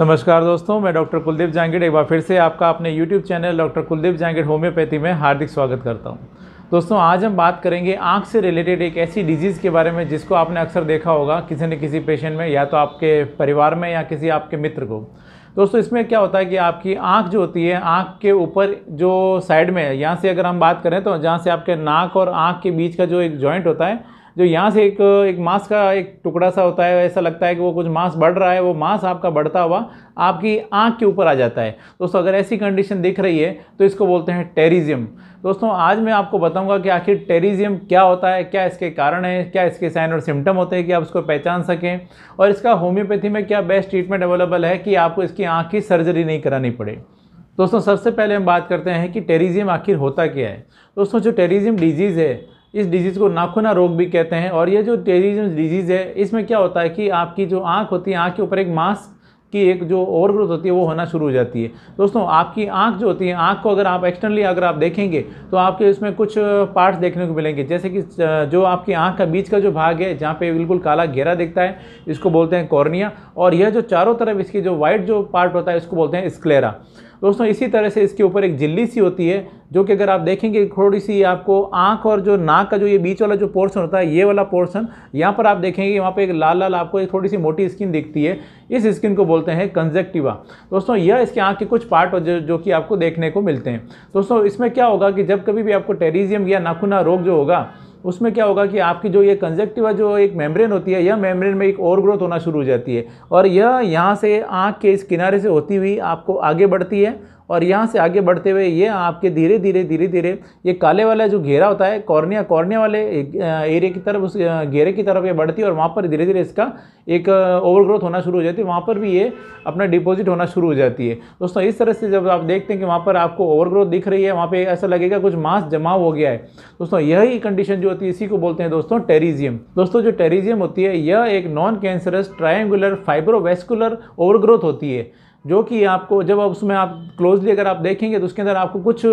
नमस्कार दोस्तों मैं डॉक्टर कुलदीप जांगिड एक बार फिर से आपका अपने YouTube channel doctor Kuldeep Jangid homeopathy में हार्दिक स्वागत करता हूं दोस्तों आज हम बात करेंगे आंख से रिलेटेड एक ऐसी डिजीज़ के बारे में जिसको आपने अक्सर देखा होगा किसी न किसी पेशेंट में या तो आपके परिवार में या किसी आपके मित्र को दोस्तों इसमें क्या होता है कि आपकी आँख जो होती है आँख के ऊपर जो साइड में है यहाँ से अगर हम बात करें तो जहाँ से आपके नाक और आँख के बीच का जो एक जॉइंट होता है जो यहाँ से एक एक मांस का एक टुकड़ा सा होता है ऐसा लगता है कि वो कुछ मांस बढ़ रहा है वो मांस आपका बढ़ता हुआ आपकी आँख के ऊपर आ जाता है दोस्तों अगर ऐसी कंडीशन दिख रही है तो इसको बोलते हैं टेरिज्म दोस्तों आज मैं आपको बताऊंगा कि आखिर टेरिज्म क्या होता है क्या इसके कारण है क्या इसके साइन और सिम्टम होते हैं कि आप उसको पहचान सकें और इसका होम्योपैथी में क्या बेस्ट ट्रीटमेंट अवेलेबल है कि आपको इसकी आँख की सर्जरी नहीं करानी पड़े दोस्तों सबसे पहले हम बात करते हैं कि टेरिज्म आखिर होता क्या है दोस्तों जो टेरिज्म डिजीज़ है इस डिजीज़ को नाखुना रोग भी कहते हैं और ये जो टेरिजम डिजीज़ है इसमें क्या होता है कि आपकी जो आँख होती है आँख के ऊपर एक मांस की एक जो ओवर ग्रोथ होती है वो होना शुरू हो जाती है दोस्तों आपकी आंख जो होती है आंख को अगर आप एक्सटर्नली अगर आप देखेंगे तो आपके इसमें कुछ पार्ट्स देखने को मिलेंगे जैसे कि जो आपकी आंख का बीच का जो भाग है जहाँ पे बिल्कुल काला घेरा दिखता है इसको बोलते हैं कॉर्निया और यह जो चारों तरफ इसकी जो वाइट जो पार्ट होता है इसको बोलते हैं स्क्लेरा दोस्तों इसी तरह से इसके ऊपर एक झिल्ली सी होती है जो कि अगर आप देखेंगे थोड़ी सी आपको आँख और जो नाक का जो ये बीच वाला जो पोर्सन होता है ये वाला पोर्सन यहाँ पर आप देखेंगे वहाँ पर एक लाल लाल आपको एक थोड़ी सी मोटी स्किन दिखती है इस स्किन को बोलते हैं कंजेक्टिवा दोस्तों यह इसके आँख के कुछ पार्ट जो, जो कि आपको देखने को मिलते हैं दोस्तों इसमें क्या होगा कि जब कभी भी आपको टेरिजियम या नाखुना रोग जो होगा उसमें क्या होगा कि आपकी जो ये कंजेक्टिवा जो एक मेम्ब्रेन होती है यह मेम्ब्रेन में एक ओवर ग्रोथ होना शुरू हो जाती है और यह यहाँ से आँख के इस किनारे से होती हुई आपको आगे बढ़ती है और यहाँ से आगे बढ़ते हुए ये आपके धीरे धीरे धीरे धीरे ये काले वाला जो घेरा होता है कॉर्निया कॉर्निया वाले एरिया की तरफ उस घेरे की तरफ ये बढ़ती है और वहाँ पर धीरे धीरे इसका एक ओवर ग्रोथ होना शुरू हो जाती है वहाँ पर भी ये अपना डिपॉजिट होना शुरू हो जाती है दोस्तों इस तरह से जब आप देखते हैं कि वहाँ पर आपको ओवरग्रोथ दिख रही है वहाँ पर ऐसा लगेगा कुछ मांस जमा हो गया है दोस्तों यही कंडीशन जो होती है इसी को बोलते हैं दोस्तों टेरिजियम दोस्तों जो टेरिजियम होती है यह एक non cancerous triangular fibrovascular overgrowth होती है जो कि आपको जब आप उसमें आप क्लोजली अगर आप देखेंगे तो उसके अंदर आपको कुछ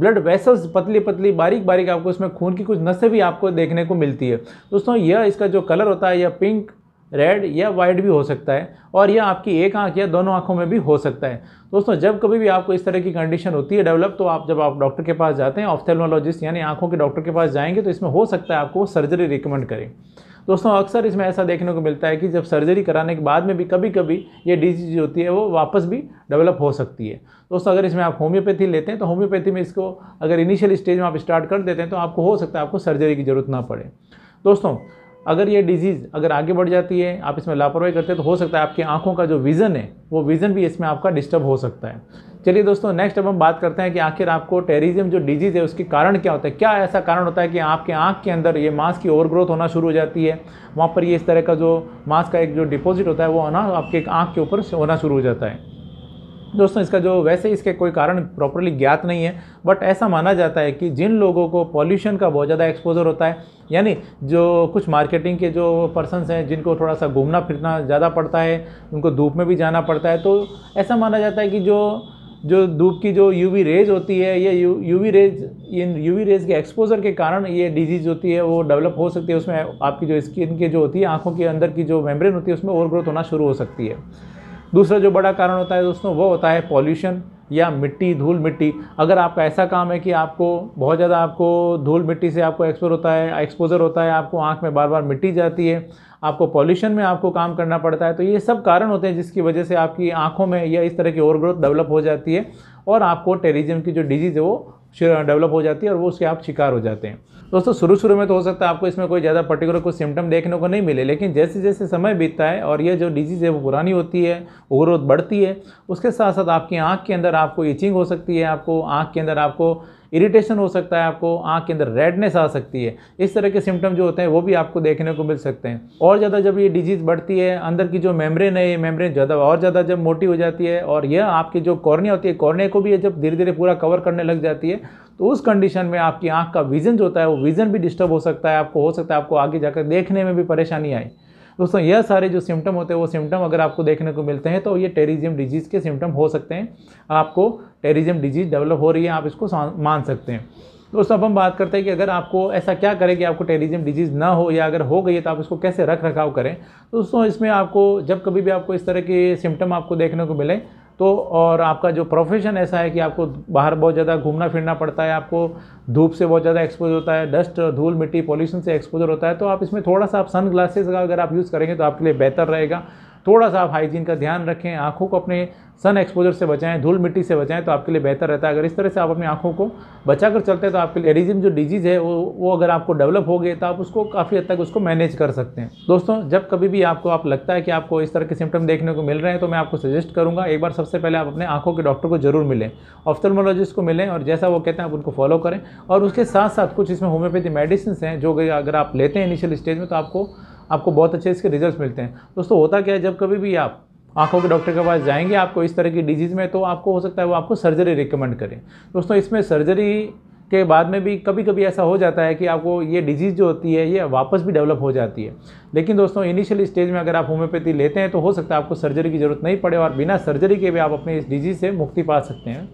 ब्लड वेसल्स पतली पतली बारीक बारीक आपको उसमें खून की कुछ नसें भी आपको देखने को मिलती है दोस्तों यह इसका जो कलर होता है यह पिंक रेड या वाइट भी हो सकता है और यह आपकी एक आंख या दोनों आंखों में भी हो सकता है दोस्तों जब कभी भी आपको इस तरह की कंडीशन होती है डेवलप तो आप जब आप डॉक्टर के पास जाते हैं ऑफ्थेलमोलॉजिस्ट यानी आंखों के डॉक्टर के पास जाएंगे तो इसमें हो सकता है आपको सर्जरी रिकमेंड करें दोस्तों अक्सर इसमें ऐसा देखने को मिलता है कि जब सर्जरी कराने के बाद में भी कभी कभी ये डिजीज होती है वो वापस भी डेवलप हो सकती है दोस्तों अगर इसमें आप होम्योपैथी लेते हैं तो होम्योपैथी में इसको अगर इनिशियल स्टेज में आप स्टार्ट कर देते हैं तो आपको हो सकता है आपको सर्जरी की ज़रूरत ना पड़े दोस्तों अगर ये डिजीज़ अगर आगे बढ़ जाती है आप इसमें लापरवाही करते हैं तो हो सकता है आपकी आंखों का जो विज़न है वो विज़न भी इसमें आपका डिस्टर्ब हो सकता है चलिए दोस्तों नेक्स्ट अब हम बात करते हैं कि आखिर आपको टेरिज्म जो डिजीज़ है उसके कारण क्या होता है क्या ऐसा कारण होता है कि आपके आँख के अंदर ये मांस की ओवर ग्रोथ होना शुरू हो जाती है वहाँ पर ये इस तरह का जो मांस का एक जो डिपॉजिट होता है वो होना आपके आँख के ऊपर होना शुरू हो जाता है दोस्तों इसका जो वैसे इसके कोई कारण प्रॉपरली ज्ञात नहीं है बट ऐसा माना जाता है कि जिन लोगों को पॉल्यूशन का बहुत ज़्यादा एक्सपोजर होता है यानी जो कुछ मार्केटिंग के जो पर्सनस हैं जिनको थोड़ा सा घूमना फिरना ज़्यादा पड़ता है उनको धूप में भी जाना पड़ता है तो ऐसा माना जाता है कि जो जो धूप की जो यूवी रेज होती है ये यू यूवी रेज इन यूवी रेज के एक्सपोजर के कारण ये डिजीज़ होती है वो डेवलप हो सकती है उसमें आपकी जो स्किन के जो होती है आँखों के अंदर की जो मेम्ब्रेन होती है उसमें ओवर ग्रोथ होना शुरू हो सकती है दूसरा जो बड़ा कारण होता है दोस्तों वो होता है पॉल्यूशन या मिट्टी धूल मिट्टी अगर आपका ऐसा काम है कि आपको बहुत ज़्यादा आपको धूल मिट्टी से आपको एक्सपोज होता है एक्सपोजर होता है आपको आँख में बार बार मिट्टी जाती है आपको पॉल्यूशन में आपको काम करना पड़ता है तो ये सब कारण होते हैं जिसकी वजह से आपकी आँखों में या इस तरह की ओवर ग्रोथ डेवलप हो जाती है और आपको टेरिज्म की जो डिजीज़ है वो डेवलप हो जाती है और वो उसके आप शिकार हो जाते हैं दोस्तों शुरू शुरू में तो हो सकता है आपको इसमें कोई ज़्यादा पर्टिकुलर कोई सिम्टम देखने को नहीं मिले लेकिन जैसे जैसे समय बीतता है और ये जो डिजीज़ है वो पुरानी होती है ग्रोथ बढ़ती है उसके साथ साथ आपकी आँख के अंदर आपको इचिंग हो सकती है आपको आँख के अंदर आपको इरिटेशन हो सकता है आपको आँख के अंदर रेडनेस आ सकती है इस तरह के सिम्टम जो होते हैं वो भी आपको देखने को मिल सकते हैं और ज़्यादा जब ये डिजीज़ बढ़ती है अंदर की जो मेम्ब्रेन है ये मेम्ब्रेन ज़्यादा और ज़्यादा जब मोटी हो जाती है और यह आपकी जो कॉर्निया होती है कॉर्निया को भी जब धीरे धीरे पूरा कवर करने लग जाती है तो उस कंडीशन में आपकी आँख का विज़न जो होता है वो विज़न भी डिस्टर्ब हो सकता है आपको हो सकता है आपको आगे जाकर देखने में भी परेशानी आए दोस्तों यह सारे जो सिम्टम होते हैं वो सिम्टम अगर आपको देखने को मिलते हैं तो ये टेरिज्म डिजीज़ के सिम्टम हो सकते हैं आपको टेरिज्म डिजीज़ डेवलप हो रही है आप इसको मान सकते हैं दोस्तों अब हम बात करते हैं कि अगर आपको ऐसा क्या करें कि आपको टेरिज्म डिजीज़ ना हो या अगर हो गई है तो आप इसको कैसे रख रखाव करें दोस्तों इसमें आपको जब कभी भी आपको इस तरह के सिम्टम आपको देखने को मिले तो और आपका जो प्रोफेशन ऐसा है कि आपको बाहर बहुत ज़्यादा घूमना फिरना पड़ता है आपको धूप से बहुत ज़्यादा एक्सपोज होता है डस्ट धूल मिट्टी पॉल्यूशन से एक्सपोजर होता है तो आप इसमें थोड़ा सा आप सन ग्लासेस का अगर आप यूज़ करेंगे तो आपके लिए बेहतर रहेगा थोड़ा सा आप हाइजीन का ध्यान रखें आंखों को अपने सन एक्सपोजर से बचाएं धूल मिट्टी से बचाएं तो आपके लिए बेहतर रहता है अगर इस तरह से आप अपनी आंखों को बचा कर चलते हैं तो आपके लिए एडिज्म जो डिजीज़ है वो वो अगर आपको डेवलप हो गए तो आप उसको काफ़ी हद तक उसको मैनेज कर सकते हैं दोस्तों जब कभी भी आपको आप लगता है कि आपको इस तरह के सिम्टम देखने को मिल रहे हैं तो मैं आपको सजेस्ट करूँगा एक बार सबसे पहले आप अपने आँखों के डॉक्टर को जरूर मिलें ऑफ्थर्मोलॉजिस्ट को मिलें और जैसा वो कहते हैं आप उनको फॉलो करें और उसके साथ साथ कुछ इसमें होम्योपैथी मेडिसिन हैं जो अगर आप लेते हैं इनिशियल स्टेज में तो आपको आपको बहुत अच्छे इसके रिजल्ट मिलते हैं दोस्तों होता क्या है जब कभी भी आप आंखों के डॉक्टर के पास जाएंगे आपको इस तरह की डिजीज़ में तो आपको हो सकता है वो आपको सर्जरी रिकमेंड करें दोस्तों इसमें सर्जरी के बाद में भी कभी कभी ऐसा हो जाता है कि आपको ये डिजीज़ जो होती है ये वापस भी डेवलप हो जाती है लेकिन दोस्तों इनिशियल स्टेज में अगर आप होम्योपैथी लेते हैं तो हो सकता है आपको सर्जरी की ज़रूरत नहीं पड़े और बिना सर्जरी के भी आप अपने इस डिजीज़ से मुक्ति पा सकते हैं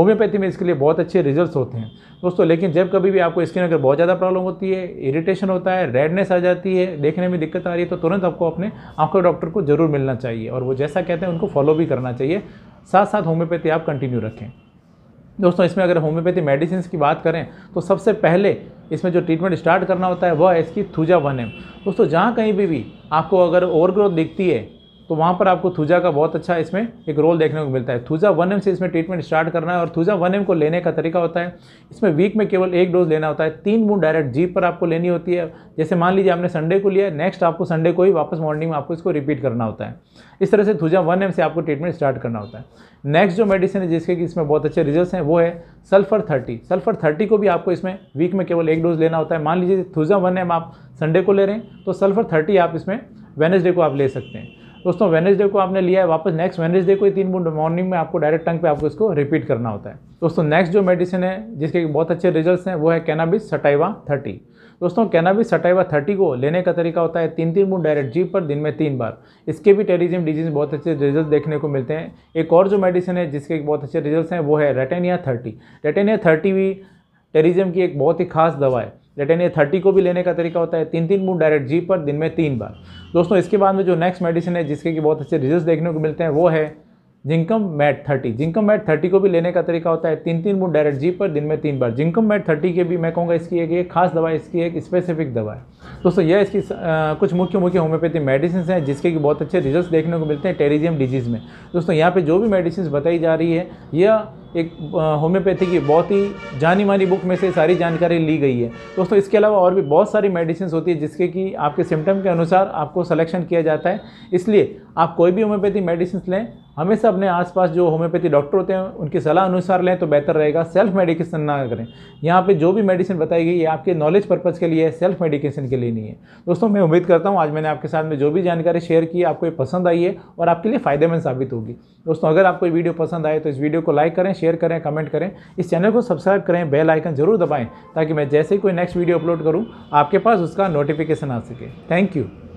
होम्योपैथी में इसके लिए बहुत अच्छे रिजल्ट होते हैं दोस्तों लेकिन जब कभी भी आपको स्किन अगर बहुत ज़्यादा प्रॉब्लम होती है इरिटेशन होता है रेडनेस आ जाती है देखने में दिक्कत आ रही है तो तुरंत आपको अपने आंखों डॉक्टर को जरूर मिलना चाहिए और वो जैसा कहते हैं उनको फॉलो भी करना चाहिए साथ साथ होम्योपैथी आप कंटिन्यू रखें दोस्तों इसमें अगर होम्योपैथी मेडिसिन की बात करें तो सबसे पहले इसमें जो ट्रीटमेंट स्टार्ट करना होता है वह है इसकी थूजा वन एम दोस्तों जहाँ कहीं भी भी आपको अगर ओवरग्रोथ दिखती है तो वहाँ पर आपको थूजा का बहुत अच्छा इसमें एक रोल देखने को मिलता है थूजा वन एम से इसमें ट्रीटमेंट स्टार्ट करना है और थूजा वन एम को लेने का तरीका होता है इसमें वीक में केवल एक डोज लेना होता है तीन बूंद डायरेक्ट जीप पर आपको लेनी होती है जैसे मान लीजिए आपने संडे को लिया नेक्स्ट आपको संडे को ही वापस मॉर्निंग में आपको इसको रिपीट करना होता है इस तरह से थूजा वन एम से आपको ट्रीटमेंट स्टार्ट करना होता है नेक्स्ट जो मेडिसिन है जिसके कि इसमें बहुत अच्छे रिजल्ट हैं वो है सल्फर थर्टी सल्फर थर्टी को भी आपको इसमें वीक में केवल एक डोज लेना होता है मान लीजिए थूजा वन एम आप संडे को ले रहे हैं तो सल्फर थर्टी आप इसमें वेनेसडे को आप ले सकते हैं दोस्तों वेनेसडे को आपने लिया है वापस नेक्स्ट वेनेसडे को ही तीन बूंद मॉर्निंग में आपको डायरेक्ट टंग पे आपको इसको रिपीट करना होता है दोस्तों नेक्स्ट जो मेडिसिन है जिसके बहुत अच्छे रिजल्ट्स हैं वो है कैनाबिस सटाइवा थर्टी दोस्तों कैनाबिस सटाइवा थर्टी को लेने का तरीका होता है तीन तीन बूंद डायरेक्ट जीप पर दिन में तीन बार इसके भी टेरिज्म डिजीज बहुत अच्छे रिजल्ट देखने को मिलते हैं एक और जो मेडिसिन है जिसके बहुत अच्छे रिजल्ट हैं वो है रेटेनिया थर्टी रेटेनिया थर्टी भी टेरिज्म की एक बहुत ही खास दवा है लेटेन ए थर्टी को भी लेने का तरीका होता है तीन तीन बूंद डायरेक्ट जी पर दिन में तीन बार दोस्तों इसके बाद में जो नेक्स्ट मेडिसिन है जिसके कि बहुत अच्छे रिजल्ट देखने को मिलते हैं वो है zincum met thirty zincum met thirty को भी लेने का तरीका होता है तीन तीन बूंद डायरेक्ट जी पर दिन में तीन बार जिंकम मैट थर्टी के भी मैं कहूँगा इसकी एक खास दवा इसकी एक स्पेसिफिक दवा है दोस्तों यह इसकी कुछ मुख्य मुख्य होम्योपैथी मेडिसिन हैं जिसके कि बहुत अच्छे रिजल्ट देखने को मिलते हैं टेरिजियम डिजीज़ में दोस्तों यहाँ पर जो भी मेडिसिन बताई जा रही है यह एक होम्योपैथी की बहुत ही जानी मानी बुक में से सारी जानकारी ली गई है दोस्तों इसके अलावा और भी बहुत सारी मेडिसिन होती है जिसके कि आपके सिम्टम के अनुसार आपको सलेक्शन किया जाता है इसलिए आप कोई भी होम्योपैथी मेडिसिन लें हमेशा अपने आसपास जो होम्योपैथी डॉक्टर होते हैं उनकी सलाह अनुसार लें तो बेहतर रहेगा सेल्फ मेडिकेशन ना करें यहाँ पे जो भी मेडिसिन बताई गई है आपके नॉलेज पर्पज़ के लिए है सेल्फ मेडिकेशन के लिए नहीं है दोस्तों मैं उम्मीद करता हूँ आज मैंने आपके साथ में जो भी जानकारी शेयर की आपको ये पसंद आई है और आपके लिए फ़ायदेमंद साबित होगी दोस्तों अगर आपको ये वीडियो पसंद आए तो इस वीडियो को लाइक करें शेयर करें कमेंट करें इस चैनल को सब्सक्राइब करें बेल आइकन जरूर दबाएं ताकि मैं जैसे ही कोई नेक्स्ट वीडियो अपलोड करूँ आपके पास उसका नोटिफिकेशन आ सके थैंक यू